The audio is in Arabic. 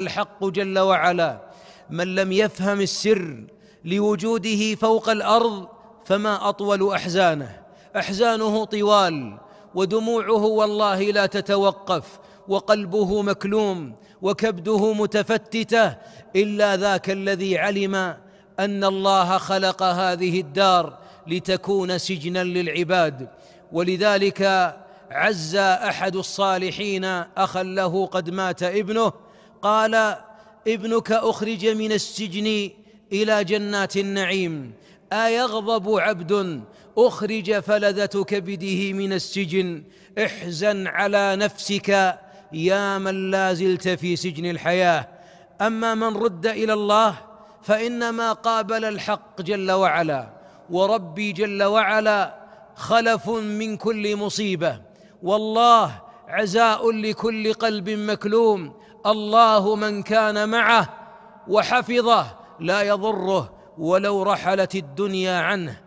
الحق جل وعلا من لم يفهم السر لوجوده فوق الارض فما اطول احزانه احزانه طوال ودموعه والله لا تتوقف وقلبه مكلوم وكبده متفتته الا ذاك الذي علم ان الله خلق هذه الدار لتكون سجنا للعباد ولذلك عز احد الصالحين اخا له قد مات ابنه قال ابنك اخرج من السجن الى جنات النعيم ايغضب عبد اخرج فلذه كبده من السجن احزن على نفسك يا من لا زلت في سجن الحياه اما من رد الى الله فانما قابل الحق جل وعلا وربي جل وعلا خلف من كل مصيبه والله عزاء لكل قلب مكلوم الله من كان معه وحفظه لا يضره ولو رحلت الدنيا عنه